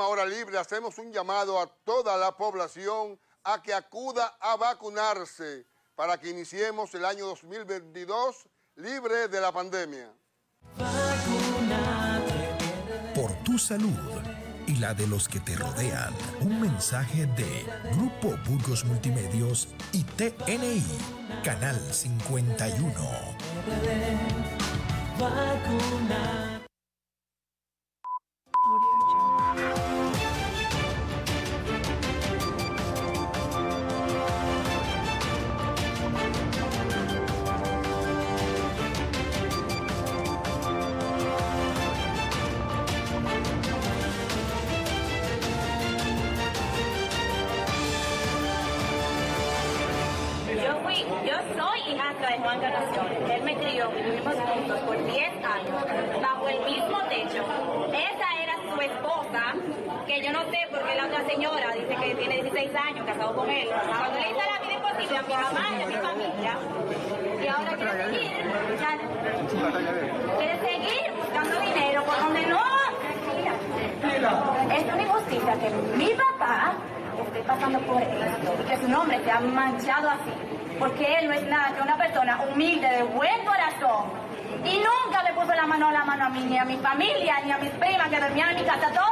ahora Libre hacemos un llamado a toda la población a que acuda a vacunarse para que iniciemos el año 2022 libre de la pandemia. Por tu salud y la de los que te rodean, un mensaje de Grupo Burgos Multimedios y TNI, Canal 51. señora, dice que tiene 16 años, casado con él. Cuando le hice la vida imposible a mi mamá y a mi familia, y ahora quiere seguir, quiere seguir buscando dinero por donde no. Esto me injusticia que mi papá esté pasando por esto y que su nombre se ha manchado así, porque él no es nada que una persona humilde, de buen corazón. Y nunca le puso la mano a la mano a mí, ni a mi familia, ni a mis primas que dormían en mi casa todos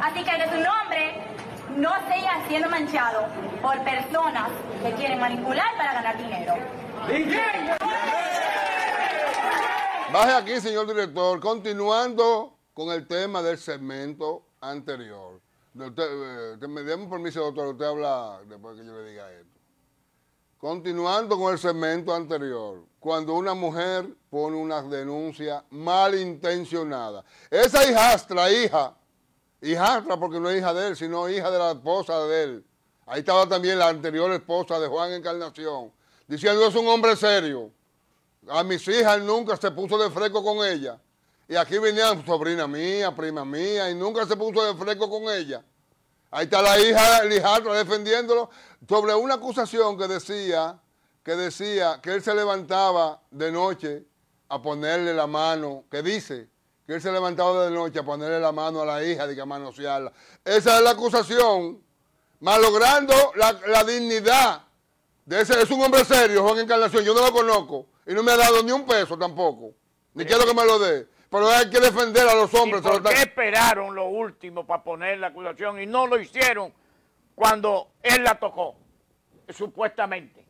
Así, que que su nombre no sea siendo manchado por personas que quieren manipular para ganar dinero. Baje aquí, señor director, continuando con el tema del segmento anterior. Eh, me demos permiso, doctor, usted habla después que yo le diga esto. Continuando con el segmento anterior, cuando una mujer pone una denuncia malintencionada. Esa hijastra, hija, hijastra porque no es hija de él, sino hija de la esposa de él. Ahí estaba también la anterior esposa de Juan Encarnación, diciendo es un hombre serio. A mis hijas nunca se puso de fresco con ella. Y aquí venían sobrina mía, prima mía, y nunca se puso de fresco con ella. Ahí está la hija, el hijastra defendiéndolo sobre una acusación que decía que decía que él se levantaba de noche a ponerle la mano, que dice que él se levantaba de noche a ponerle la mano a la hija, de que Esa es la acusación, malogrando la, la dignidad de ese. Es un hombre serio, Juan Encarnación, yo no lo conozco y no me ha dado ni un peso tampoco, ni quiero que me lo dé. Pero hay que defender a los hombres. esperaron lo último para poner la acusación y no lo hicieron cuando él la tocó, supuestamente?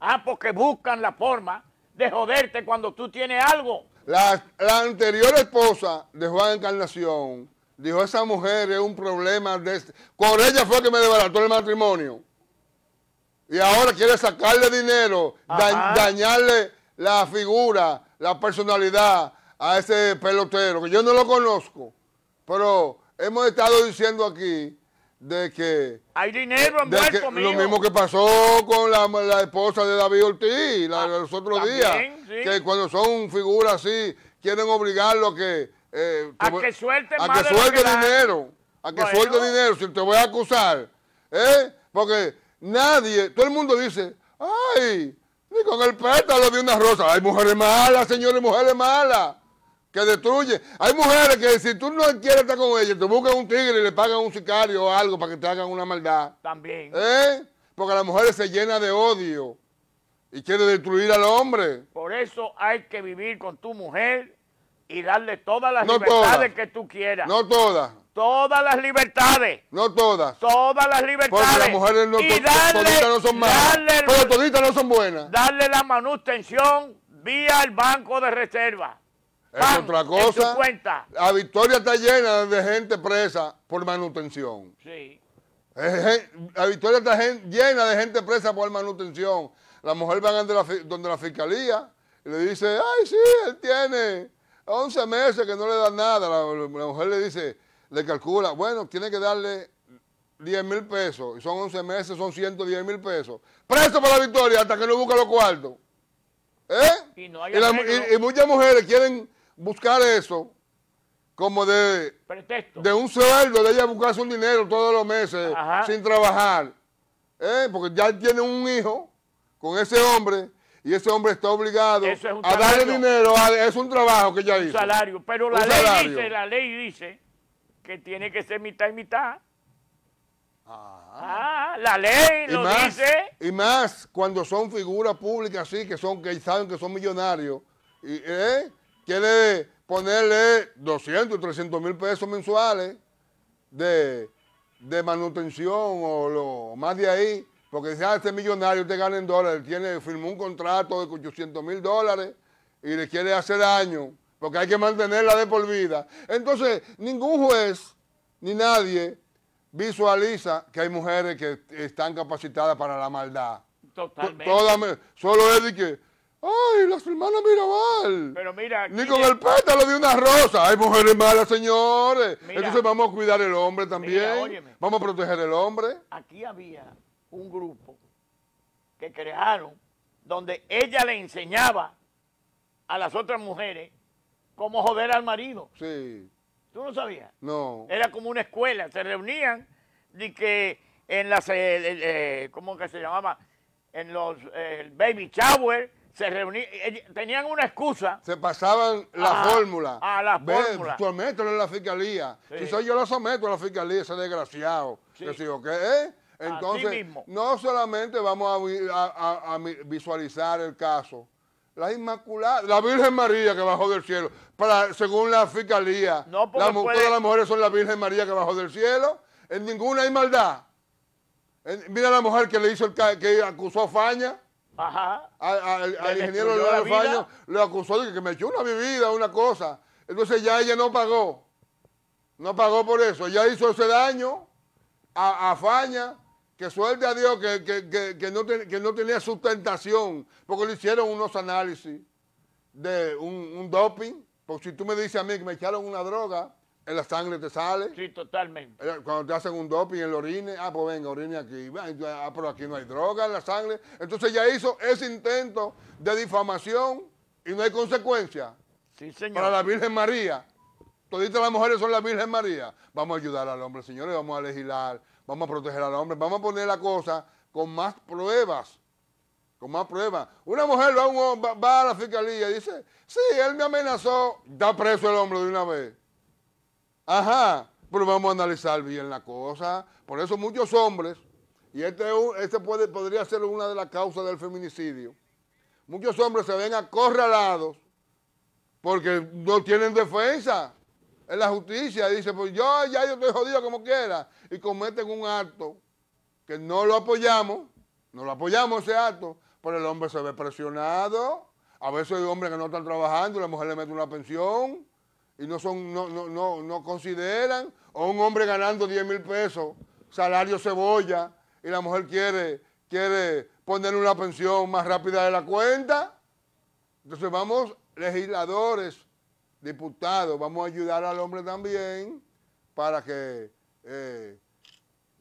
Ah, porque buscan la forma de joderte cuando tú tienes algo. La, anterior esposa de Juan Encarnación dijo, esa mujer es un problema. De este. Con ella fue que me desbarató el matrimonio. Y ahora quiere sacarle dinero, dañarle la figura, la personalidad a ese pelotero, que yo no lo conozco. Pero hemos estado diciendo aquí de que... Hay dinero que, Lo mismo que pasó con la, esposa de David Ortiz ah, los otros días. Que cuando son figuras así, quieren obligarlo a que... Eh, a que suelte, a que suelte dinero. A que suelte dinero. Si te voy a acusar. ¿eh? Porque nadie, todo el mundo dice, ay, ni con el pétalo de una rosa. Hay mujeres malas, señores, mujeres malas que destruye. Hay mujeres que si tú no quieres estar con ellas, te buscan un tigre y le pagan un sicario o algo para que te hagan una maldad. También. ¿Eh? Porque las mujeres se llena de odio y quiere destruir al hombre. Por eso hay que vivir con tu mujer y darle todas las libertades que tú quieras. No todas. Todas las libertades. No todas. Todas las libertades. Porque las mujeres no, y son malas. pero toditas no son buenas. Darle la manutención vía el banco de reserva. Es otra cosa. En La victoria está llena de gente presa por manutención. Sí. La victoria está llena de gente presa por manutención. La mujer va donde la, donde la fiscalía y le dice, ay, sí, él tiene 11 meses que no le da nada. La, mujer le dice, le calcula, bueno, tiene que darle 10 mil pesos. Y son 11 meses, son 110 mil pesos. Preso por la victoria hasta que no busca los cuartos. ¿Eh? y, muchas mujeres quieren buscar eso como de, de un sueldo, de ella buscarse un dinero todos los meses sin trabajar, ¿Eh? porque ya tiene un hijo con ese hombre y ese hombre está obligado a darle dinero, es un trabajo que ya hizo. salario, pero la ley dice, la ley dice que tiene que ser mitad y mitad. Ah, ah la ley lo dice. Y más cuando son figuras públicas así, que son, que saben que son millonarios, y, ¿eh? quiere ponerle 200, 300 mil pesos mensuales de, manutención o lo más de ahí, porque si ah, este millonario, te gana en dólares, tiene, firmó un contrato de 800 mil dólares y le quiere hacer daño, porque hay que mantenerla de por vida. Entonces, ningún juez ni nadie visualiza que hay mujeres que están capacitadas para la maldad. Totalmente. solo es de que ¡Ay, las hermanas Mirabal! Pero mira... Ni con el pétalo de una rosa. Hay mujeres malas, señores! Entonces vamos a cuidar el hombre también. vamos a proteger el hombre. Aquí había un grupo que crearon donde ella le enseñaba a las otras mujeres cómo joder al marido. Sí. ¿Tú no sabías? No. Era como una escuela. Se reunían de que en las... Eh, eh, eh, ¿Cómo que se llamaba? En los baby shower se reunían, eh, eh, tenían una excusa. Se pasaban la ah, fórmula. A ah, la fórmula. en la fiscalía. Si soy yo lo someto a la fiscalía, ese desgraciado. Sí. Eh? Entonces, no solamente vamos a, visualizar el caso, la Inmaculada, la Virgen María que bajó del cielo, para, según la fiscalía, todas las mujeres son la Virgen María que bajó del cielo, en ninguna hay maldad. mira la mujer que le hizo el que acusó a Faña. Ajá. Al, ingeniero Leonardo Faño lo acusó de que me echó una bebida, una cosa. Entonces ya ella no pagó. No pagó por eso. Ella hizo ese daño a, Faña. Que suerte a Dios que, no que no tenía sustentación. Porque le hicieron unos análisis de un, un doping. Porque si tú me dices a mí que me echaron una droga, en la sangre te sale. Sí, totalmente. Eh, cuando te hacen un doping en el orine, ah, pues venga, orine aquí. Ah, pero aquí no hay droga en la sangre. Entonces ya hizo ese intento de difamación y no hay consecuencia. Sí, señor. Para la Virgen María. Toditas las mujeres son la Virgen María. Vamos a ayudar al hombre, señores, vamos a legislar, vamos a proteger al hombre, vamos a poner la cosa con más pruebas. Con más pruebas. Una mujer va a, va a la fiscalía y dice, sí, él me amenazó, da preso el hombre de una vez. Ajá, pero vamos a analizar bien la cosa. Por eso muchos hombres, y este, este puede, podría ser una de las causas del feminicidio, muchos hombres se ven acorralados porque no tienen defensa en la justicia. dice, pues yo ya yo estoy jodido como quiera. Y cometen un acto que no lo apoyamos, no lo apoyamos ese acto, pero el hombre se ve presionado. A veces hay hombres que no están trabajando y la mujer le mete una pensión y no, son, no, no, no, consideran o un hombre ganando 10 mil pesos, salario cebolla, y la mujer quiere, quiere una pensión más rápida de la cuenta. Entonces vamos, legisladores, diputados, vamos a ayudar al hombre también para que eh,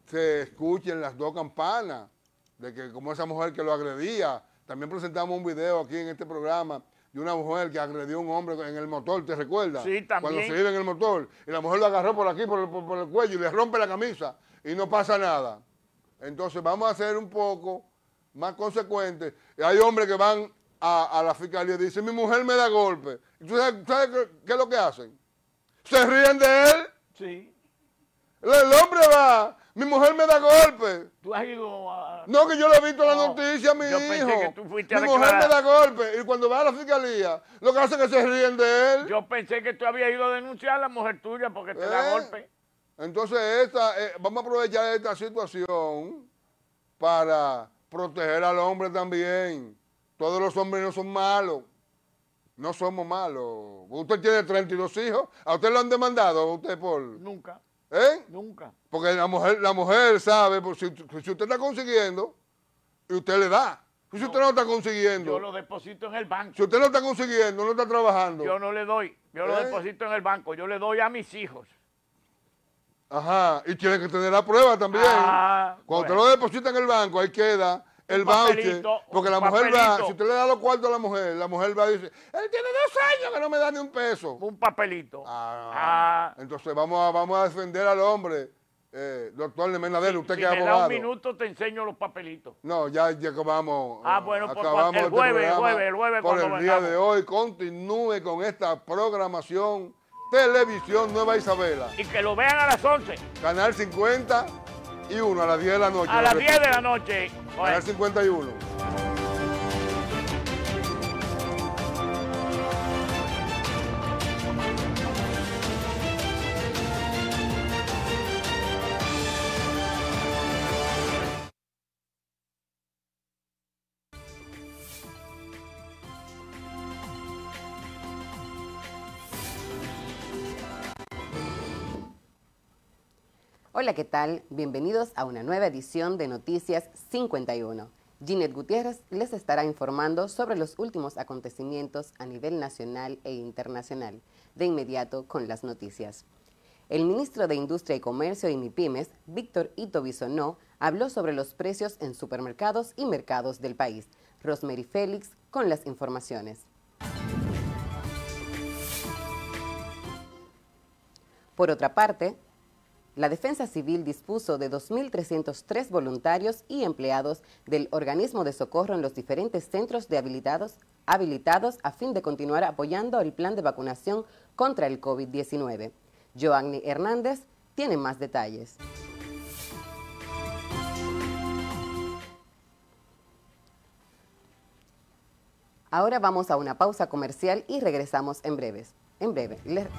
se escuchen las dos campanas, de que como esa mujer que lo agredía, también presentamos un video aquí en este programa y una mujer que agredió a un hombre en el motor, ¿te recuerdas? Sí, también. Cuando se iba en el motor y la mujer lo agarró por aquí, por el, cuello y le rompe la camisa y no pasa nada. Entonces vamos a ser un poco más consecuentes. hay hombres que van a, la fiscalía y dicen, mi mujer me da golpe. ¿Y tú sabes, qué, es lo que hacen? Se ríen de él. Sí. El hombre va mi mujer me da golpe. ¿Tú has ido a.? No, que yo le he visto la noticia a mi yo hijo. que tú fuiste mi mujer me da golpe. Y cuando va a la fiscalía, lo que hace es que se ríen de él. Yo pensé que tú habías ido a denunciar a la mujer tuya porque te da eh, golpe. Entonces, esta, eh, vamos a aprovechar esta situación para proteger al hombre también. Todos los hombres no son malos. No somos malos. Usted tiene 32 hijos. ¿A usted lo han demandado? usted por...? Nunca. ¿Eh? Nunca. Porque la mujer, la mujer sabe, pues, si, usted está consiguiendo, y usted le da. Si usted no está consiguiendo. Yo lo deposito en el banco. Si usted no está consiguiendo, no está trabajando. Yo no le doy. Yo lo ¿Eh? deposito en el banco. Yo le doy a mis hijos. Ajá. Y tiene que tener la prueba también. Ah, Cuando usted lo deposita en el banco, ahí queda el voucher. Porque la mujer va, si usted le da los cuartos a la mujer, la mujer va a decir él tiene dos años que no me da ni un peso. Un papelito. Ah, ah. Entonces vamos a, vamos a defender al hombre. Eh, doctor Menadel, usted si que abogado. un minuto te enseño los papelitos. No, ya, ya acabamos. Ah, bueno, acabamos el, este jueves, el jueves, el jueves, Por el día de hoy, continúe con esta programación Televisión Nueva Isabela. Y que lo vean a las 11. Canal 50 y 1 a las 10 de la noche. A las 10 de la noche. A 51. Hola, ¿qué tal? Bienvenidos a una nueva edición de Noticias 51. Jeanette Gutiérrez les estará informando sobre los últimos acontecimientos a nivel nacional e internacional. De inmediato con las noticias. El ministro de Industria y Comercio y MIPIMES, Víctor Ito habló sobre los precios en supermercados y mercados del país. Rosemary Félix con las informaciones. Por otra parte, la Defensa Civil dispuso de 2.303 voluntarios y empleados del organismo de socorro en los diferentes centros de habilitados, habilitados a fin de continuar apoyando el plan de vacunación contra el COVID-19. Joanny Hernández tiene más detalles. Ahora vamos a una pausa comercial y regresamos en breves. En breve.